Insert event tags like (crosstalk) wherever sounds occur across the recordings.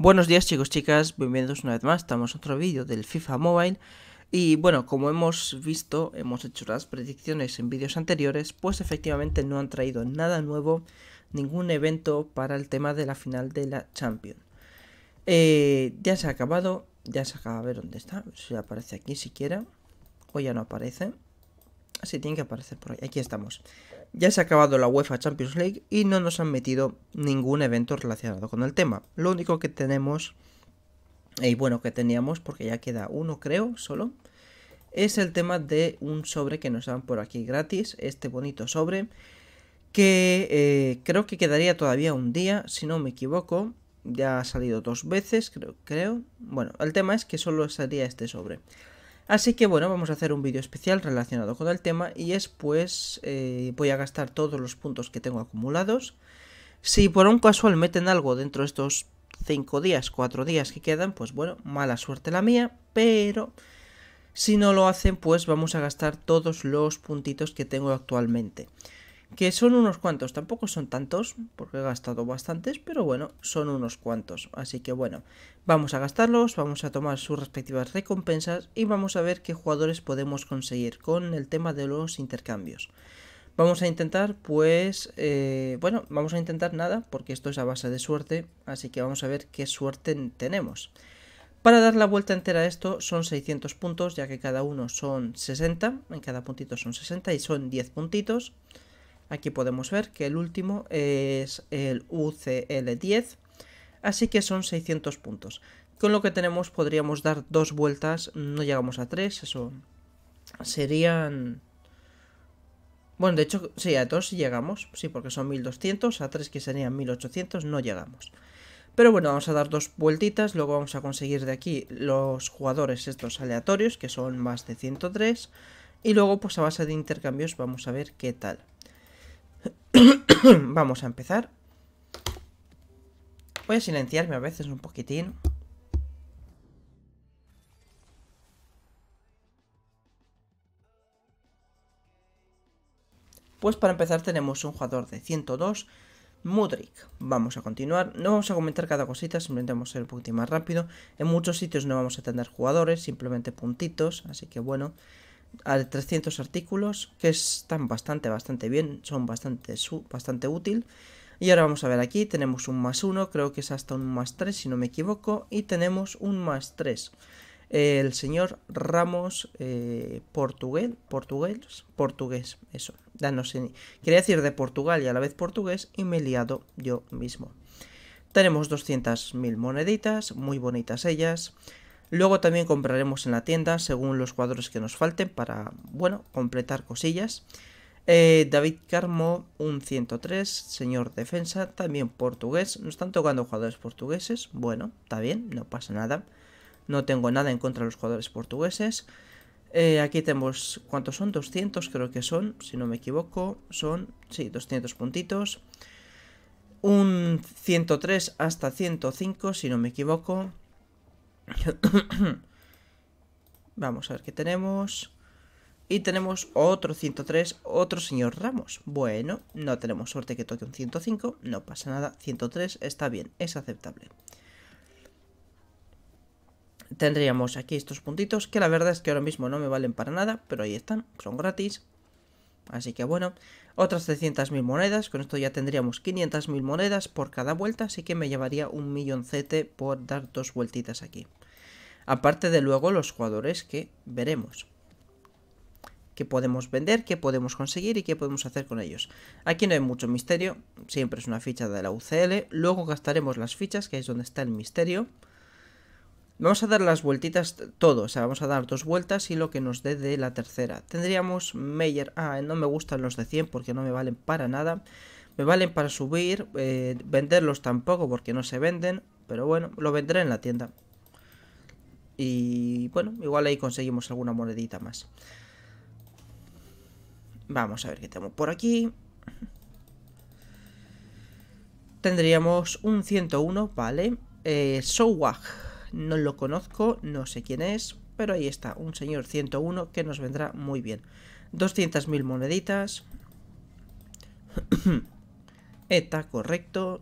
Buenos días chicos, chicas, bienvenidos una vez más, estamos en otro vídeo del FIFA Mobile y bueno, como hemos visto, hemos hecho las predicciones en vídeos anteriores, pues efectivamente no han traído nada nuevo, ningún evento para el tema de la final de la Champions. Eh, ya se ha acabado, ya se acaba, a ver dónde está, si aparece aquí siquiera, o ya no aparece, así tiene que aparecer por ahí, aquí estamos ya se ha acabado la UEFA Champions League y no nos han metido ningún evento relacionado con el tema. Lo único que tenemos, y bueno, que teníamos, porque ya queda uno creo solo, es el tema de un sobre que nos dan por aquí gratis, este bonito sobre, que eh, creo que quedaría todavía un día, si no me equivoco, ya ha salido dos veces, creo, creo. Bueno, el tema es que solo salía este sobre. Así que bueno, vamos a hacer un vídeo especial relacionado con el tema y es pues eh, voy a gastar todos los puntos que tengo acumulados. Si por un casual meten algo dentro de estos 5 días, 4 días que quedan, pues bueno, mala suerte la mía, pero si no lo hacen pues vamos a gastar todos los puntitos que tengo actualmente que son unos cuantos, tampoco son tantos, porque he gastado bastantes, pero bueno, son unos cuantos. Así que bueno, vamos a gastarlos, vamos a tomar sus respectivas recompensas y vamos a ver qué jugadores podemos conseguir con el tema de los intercambios. Vamos a intentar, pues, eh, bueno, vamos a intentar nada, porque esto es a base de suerte, así que vamos a ver qué suerte tenemos. Para dar la vuelta entera a esto son 600 puntos, ya que cada uno son 60, en cada puntito son 60 y son 10 puntitos. Aquí podemos ver que el último es el UCL10, así que son 600 puntos. Con lo que tenemos podríamos dar dos vueltas, no llegamos a tres, eso serían... Bueno, de hecho, sí, a dos llegamos, sí, porque son 1200, a tres que serían 1800 no llegamos. Pero bueno, vamos a dar dos vueltitas, luego vamos a conseguir de aquí los jugadores estos aleatorios, que son más de 103, y luego pues a base de intercambios vamos a ver qué tal. (coughs) Vamos a empezar. Voy a silenciarme a veces un poquitín. Pues para empezar tenemos un jugador de 102, Mudrik. Vamos a continuar, no vamos a comentar cada cosita, simplemente vamos a ser un poquito más rápido. En muchos sitios no vamos a tener jugadores, simplemente puntitos, así que bueno. 300 artículos que están bastante, bastante bien, son bastante, bastante útil. Y ahora vamos a ver aquí, tenemos un más uno creo que es hasta un más tres si no me equivoco, y tenemos un más 3. El señor Ramos eh, portugués, portugués, eso, quería decir de Portugal y a la vez portugués y me he liado yo mismo. Tenemos 200.000 moneditas, muy bonitas ellas. Luego también compraremos en la tienda según los jugadores que nos falten para, bueno, completar cosillas. Eh, David Carmo, un 103, señor defensa, también portugués. Nos están tocando jugadores portugueses. Bueno, está bien, no pasa nada. No tengo nada en contra de los jugadores portugueses. Eh, aquí tenemos, ¿cuántos son? 200 creo que son, si no me equivoco. Son, sí, 200 puntitos. Un 103 hasta 105, si no me equivoco. (coughs) Vamos a ver qué tenemos. Y tenemos otro 103, otro señor Ramos. Bueno, no tenemos suerte que toque un 105, no pasa nada. 103 está bien, es aceptable. Tendríamos aquí estos puntitos, que la verdad es que ahora mismo no me valen para nada, pero ahí están, son gratis. Así que bueno, otras 300.000 monedas, con esto ya tendríamos 500.000 monedas por cada vuelta, así que me llevaría un milloncete por dar dos vueltitas aquí. Aparte de luego los jugadores que veremos. Que podemos vender, que podemos conseguir y qué podemos hacer con ellos. Aquí no hay mucho misterio, siempre es una ficha de la UCL. Luego gastaremos las fichas, que es donde está el misterio. Vamos a dar las vueltitas todo, o sea, vamos a dar dos vueltas y lo que nos dé de la tercera. Tendríamos Meyer, ah, no me gustan los de 100 porque no me valen para nada. Me valen para subir, eh, venderlos tampoco porque no se venden, pero bueno, lo vendré en la tienda. Y bueno, igual ahí conseguimos alguna monedita más. Vamos a ver qué tengo por aquí. Tendríamos un 101, vale. Eh, Sowag, no lo conozco, no sé quién es, pero ahí está, un señor 101 que nos vendrá muy bien. 200.000 moneditas. (coughs) ETA, correcto.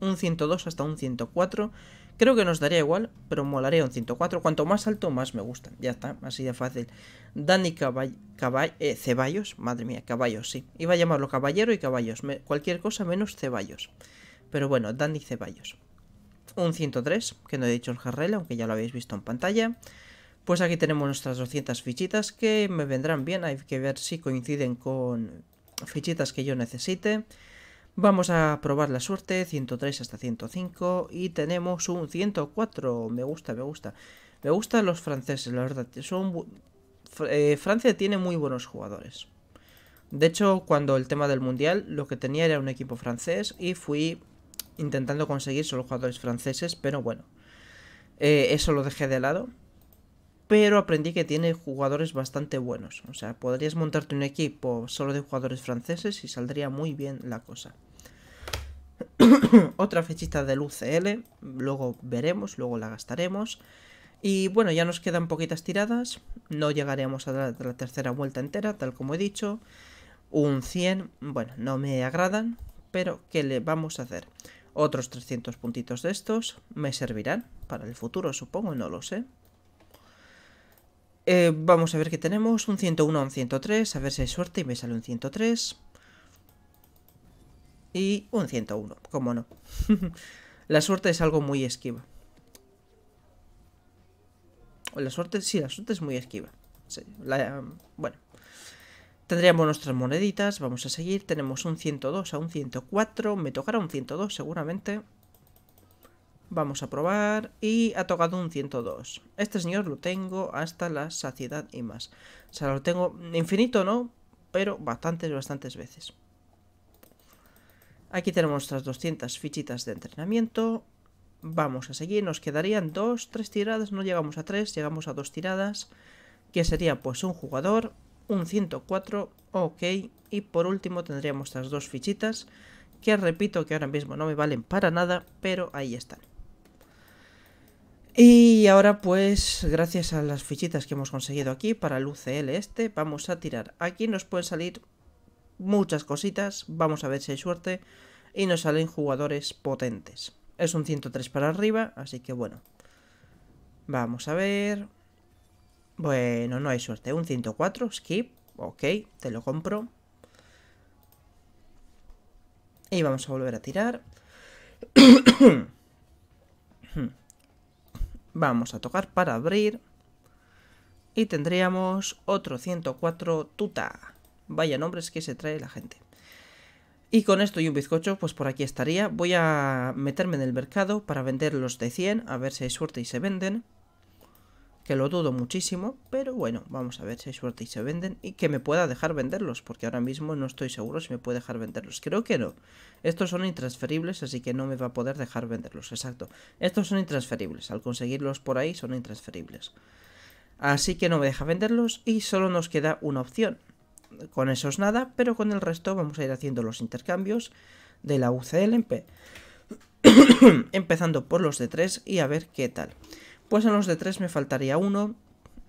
Un 102 hasta un 104. Creo que nos daría igual, pero molaré un 104. Cuanto más alto, más me gusta. Ya está, así de fácil. Dani eh, Ceballos, madre mía, Caballos, sí. Iba a llamarlo Caballero y Caballos. cualquier cosa menos Ceballos. Pero bueno, Dani Ceballos. Un 103, que no he dicho el Jarrel, aunque ya lo habéis visto en pantalla. Pues aquí tenemos nuestras 200 fichitas que me vendrán bien. Hay que ver si coinciden con fichitas que yo necesite. Vamos a probar la suerte, 103 hasta 105 y tenemos un 104, me gusta, me gusta. Me gustan los franceses, la verdad, son... Eh, Francia tiene muy buenos jugadores. De hecho, cuando el tema del mundial, lo que tenía era un equipo francés y fui intentando conseguir solo jugadores franceses, pero bueno, eh, eso lo dejé de lado. Pero aprendí que tiene jugadores bastante buenos. O sea, podrías montarte un equipo solo de jugadores franceses y saldría muy bien la cosa. (coughs) Otra fechita del UCL, luego veremos, luego la gastaremos. Y bueno, ya nos quedan poquitas tiradas, no llegaremos a la, tercera vuelta entera, tal como he dicho. Un 100, bueno, no me agradan, pero ¿qué le vamos a hacer? Otros 300 puntitos de estos me servirán para el futuro, supongo, no lo sé. Eh, vamos a ver qué tenemos, un 101 un 103, a ver si hay suerte y me sale un 103 y un 101, como no. (laughs) la suerte es algo muy esquiva. La suerte, sí, la suerte es muy esquiva. la, bueno. Tendríamos nuestras moneditas, vamos a seguir. Tenemos un 102 a un 104. Me tocará un 102 seguramente. Vamos a probar. Y ha tocado un 102. Este señor lo tengo hasta la saciedad y más. O sea, lo tengo infinito, ¿no? Pero bastantes, bastantes veces. Aquí tenemos nuestras 200 fichitas de entrenamiento. Vamos a seguir, nos quedarían dos, tres tiradas, no llegamos a tres, llegamos a dos tiradas, que sería pues un jugador, un 104, ok, y por último tendríamos estas dos fichitas, que repito que ahora mismo no me valen para nada, pero ahí están. Y ahora pues, gracias a las fichitas que hemos conseguido aquí para el UCL este, vamos a tirar. Aquí nos pueden salir muchas cositas, vamos a ver si hay suerte, y nos salen jugadores potentes. Es un 103 para arriba, así que bueno. Vamos a ver... Bueno, no hay suerte. Un 104, skip, ok, te lo compro. Y vamos a volver a tirar. (coughs) vamos a tocar para abrir. Y tendríamos otro 104 tuta. Vaya nombres que se trae la gente. Y con esto y un bizcocho, pues por aquí estaría. Voy a meterme en el mercado para vender los de 100, a ver si hay suerte y se venden. Que lo dudo muchísimo, pero bueno, vamos a ver si hay suerte y se venden. Y que me pueda dejar venderlos, porque ahora mismo no estoy seguro si me puede dejar venderlos. Creo que no. Estos son intransferibles, así que no me va a poder dejar venderlos, exacto. Estos son intransferibles, al conseguirlos por ahí son intransferibles. Así que no me deja venderlos y solo nos queda una opción, con eso es nada, pero con el resto vamos a ir haciendo los intercambios de la UCLMP. (coughs) Empezando por los de 3 y a ver qué tal. Pues a los de 3 me faltaría uno.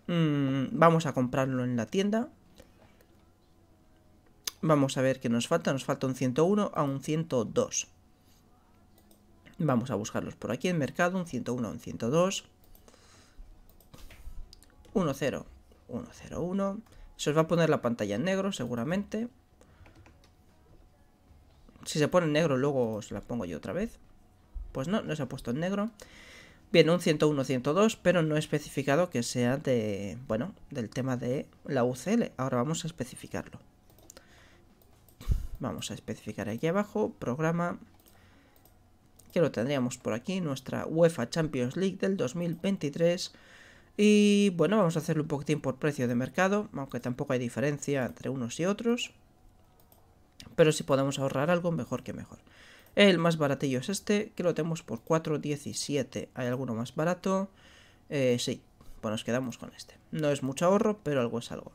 Mm, vamos a comprarlo en la tienda. Vamos a ver qué nos falta. Nos falta un 101 a un 102. Vamos a buscarlos por aquí en mercado. Un 101 a un 102. 1 101, se os va a poner la pantalla en negro, seguramente. Si se pone en negro, luego os la pongo yo otra vez. Pues no, no se ha puesto en negro. Bien, un 101-102, pero no he especificado que sea de, bueno, del tema de la UCL. Ahora vamos a especificarlo. Vamos a especificar aquí abajo, programa, que lo tendríamos por aquí, nuestra UEFA Champions League del 2023 y bueno, vamos a hacerlo un poquitín por precio de mercado, aunque tampoco hay diferencia entre unos y otros. Pero si podemos ahorrar algo, mejor que mejor. El más baratillo es este, que lo tenemos por 4.17. ¿Hay alguno más barato? Eh, sí, pues nos quedamos con este. No es mucho ahorro, pero algo es algo.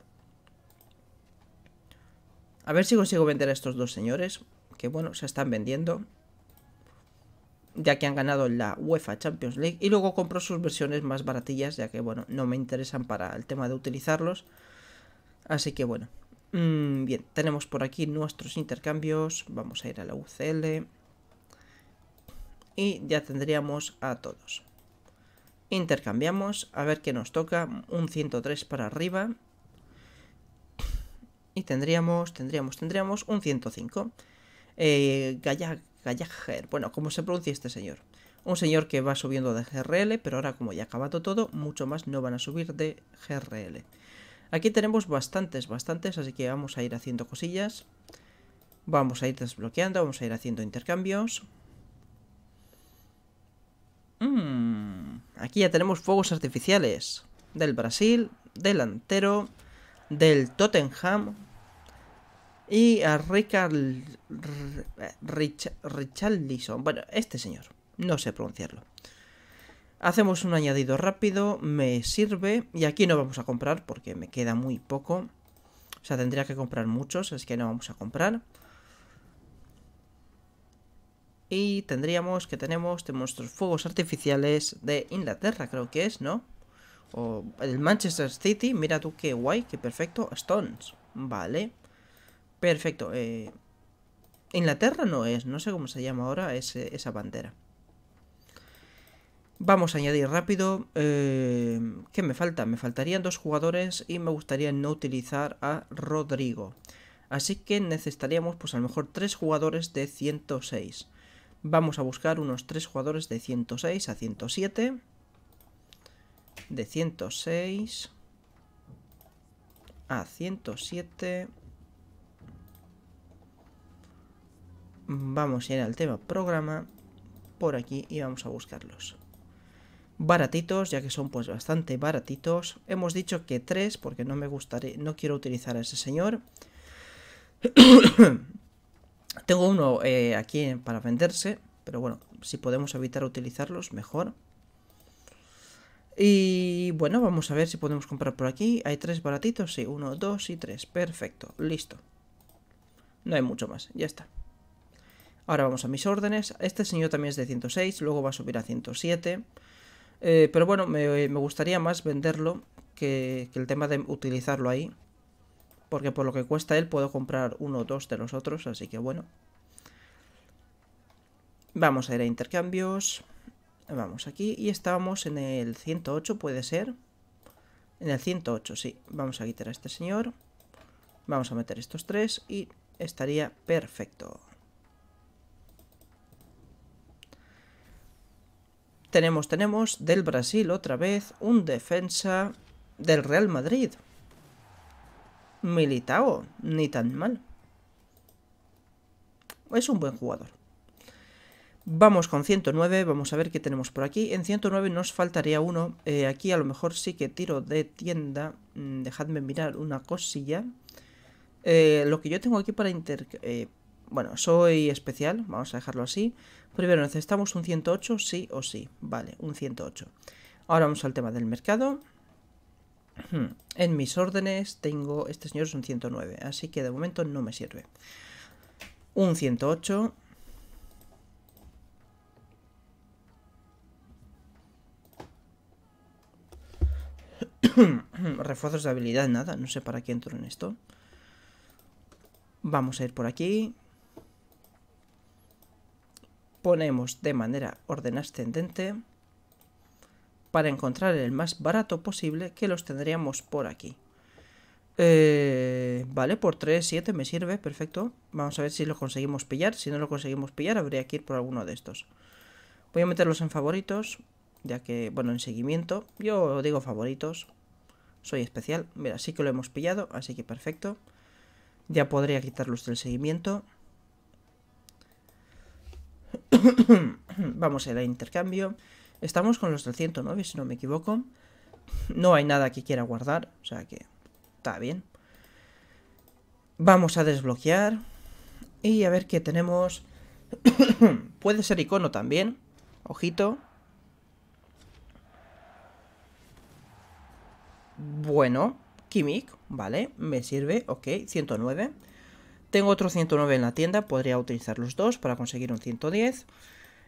A ver si consigo vender a estos dos señores, que bueno, se están vendiendo ya que han ganado la UEFA Champions League y luego compro sus versiones más baratillas ya que bueno no me interesan para el tema de utilizarlos así que bueno mm, bien tenemos por aquí nuestros intercambios vamos a ir a la UCL y ya tendríamos a todos intercambiamos a ver qué nos toca un 103 para arriba y tendríamos tendríamos tendríamos un 105 eh, Gallagher. bueno, ¿cómo se pronuncia este señor. Un señor que va subiendo de GRL, pero ahora como ya ha acabado todo, mucho más no van a subir de GRL. Aquí tenemos bastantes, bastantes, así que vamos a ir haciendo cosillas. Vamos a ir desbloqueando, vamos a ir haciendo intercambios. Mm, aquí ya tenemos fuegos artificiales. Del Brasil, delantero, del Tottenham, y a Richard, Richard Bueno, este señor, no sé pronunciarlo. Hacemos un añadido rápido, me sirve. Y aquí no vamos a comprar porque me queda muy poco. O sea, tendría que comprar muchos, es que no vamos a comprar. Y tendríamos que tenemos de nuestros fuegos artificiales de Inglaterra, creo que es, ¿no? O el Manchester City, mira tú qué guay, qué perfecto. Stones, vale. Perfecto. Eh, Inglaterra no es, no sé cómo se llama ahora esa bandera. Vamos a añadir rápido. Eh, ¿Qué me falta? Me faltarían dos jugadores y me gustaría no utilizar a Rodrigo. Así que necesitaríamos pues a lo mejor tres jugadores de 106. Vamos a buscar unos tres jugadores de 106 a 107. De 106 a 107 Vamos a ir al tema programa por aquí y vamos a buscarlos. Baratitos, ya que son pues bastante baratitos. Hemos dicho que tres porque no me gustaría, no quiero utilizar a ese señor. (coughs) Tengo uno eh, aquí para venderse, pero bueno, si podemos evitar utilizarlos, mejor. Y bueno, vamos a ver si podemos comprar por aquí. Hay tres baratitos, sí, uno, dos y tres. Perfecto, listo. No hay mucho más, ya está. Ahora vamos a mis órdenes. Este señor también es de 106, luego va a subir a 107. Eh, pero bueno, me, gustaría más venderlo que, que, el tema de utilizarlo ahí. Porque por lo que cuesta él puedo comprar uno o dos de los otros, así que bueno. Vamos a ir a intercambios. Vamos aquí y estábamos en el 108, puede ser. En el 108, sí. Vamos a quitar a este señor. Vamos a meter estos tres y estaría perfecto. Tenemos, tenemos del Brasil otra vez un defensa del Real Madrid. Militao, ni tan mal. Es un buen jugador. Vamos con 109, vamos a ver qué tenemos por aquí. En 109 nos faltaría uno. Eh, aquí a lo mejor sí que tiro de tienda. Mm, dejadme mirar una cosilla. Eh, lo que yo tengo aquí para, intercambiar. Eh, bueno, soy especial, vamos a dejarlo así. Primero necesitamos un 108, sí o sí. Vale, un 108. Ahora vamos al tema del mercado. (clears throat) En mis órdenes tengo, este señor es un 109, así que de momento no me sirve. Un 108. (clears throat) Refuerzos de habilidad, nada, no sé para qué entro en esto. Vamos a ir por aquí ponemos de manera orden ascendente para encontrar el más barato posible que los tendríamos por aquí. Eh, vale, por 3, 7 me sirve, perfecto. Vamos a ver si lo conseguimos pillar. Si no lo conseguimos pillar, habría que ir por alguno de estos. Voy a meterlos en favoritos, ya que, bueno, en seguimiento. Yo digo favoritos, soy especial. Mira, sí que lo hemos pillado, así que perfecto. Ya podría quitarlos del seguimiento. (coughs) Vamos a ir a intercambio. Estamos con los 309, si no me equivoco. No hay nada que quiera guardar, o sea que está bien. Vamos a desbloquear. Y a ver qué tenemos. (coughs) Puede ser icono también. Ojito. Bueno, Kimik, vale, me sirve, ok, 109. Tengo otro 109 en la tienda, podría utilizar los dos para conseguir un 110.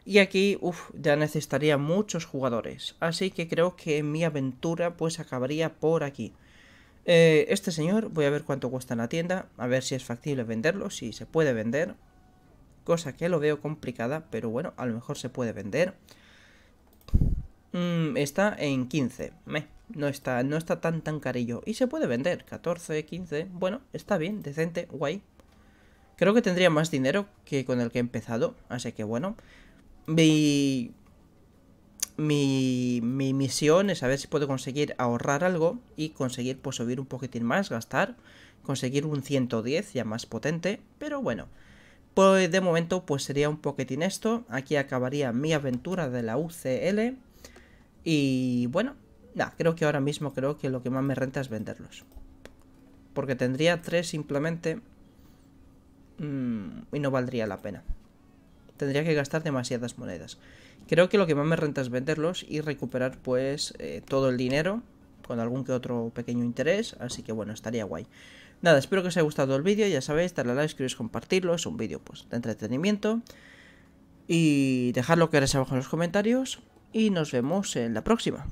Y aquí, uff, ya necesitaría muchos jugadores. Así que creo que mi aventura pues acabaría por aquí. Eh, este señor, voy a ver cuánto cuesta en la tienda, a ver si es factible venderlo, si se puede vender. Cosa que lo veo complicada, pero bueno, a lo mejor se puede vender. Mm, está en 15. no, está, no está tan tan carillo. Y se puede vender, 14, 15, bueno, está bien, decente, guay. Creo que tendría más dinero que con el que he empezado, así que bueno. Mi, mi, misión es a ver si puedo conseguir ahorrar algo y conseguir pues, subir un poquitín más, gastar, conseguir un 110 ya más potente, pero bueno. Pues de momento pues sería un poquitín esto, aquí acabaría mi aventura de la UCL y bueno, nada, creo que ahora mismo creo que lo que más me renta es venderlos. Porque tendría tres simplemente Mm, y no valdría la pena. Tendría que gastar demasiadas monedas. Creo que lo que más me renta es venderlos y recuperar pues eh, todo el dinero con algún que otro pequeño interés, así que bueno, estaría guay. Nada, espero que os haya gustado el vídeo, ya sabéis, darle a like, escribiros, compartirlo, es un vídeo pues de entretenimiento. Y dejar lo que queráis abajo en los comentarios y nos vemos en la próxima.